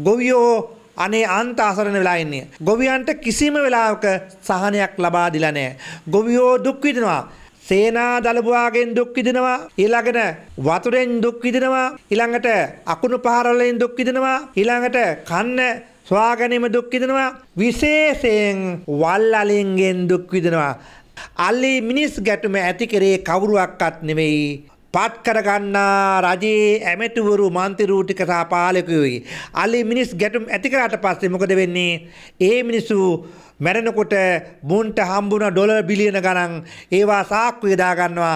ගොවියෝ අනේ අන්ත අසරණ වෙලා ඉන්නේ. ගොවියන්ට කිසිම වෙලාවක සහනයක් ලබා දෙලා නැහැ. ගොවියෝ දුක් විඳිනවා. සේනා දලබුවාගෙන් දුක් විඳිනවා. ඊළඟට වතුරෙන් දුක් විඳිනවා. ඊළඟට අකුණු පහරවලින් දුක් විඳිනවා. ඊළඟට කන්න සොයාගැනීම දුක් විඳිනවා. විශේෂයෙන් වල්ලලින්ගෙන් දුක් විඳිනවා. අලි මිනිස් ගැටුම ඇති කරේ කවුරුවක්වත් නෙවෙයි පත් කරගන්නා රජයේ ඇමැතිවරු මන්ත්‍රීවරුටික සහ පාලකයෝයි අලි මිනිස් ගැටුම් ඇති කරාට පස්සේ මොකද වෙන්නේ ඒ මිනිස්සු මැරෙනකොට මුන්ට හම්බුණ ඩොලර් බිලියන ගණන් ඒවා සාක්කුවේ දා ගන්නවා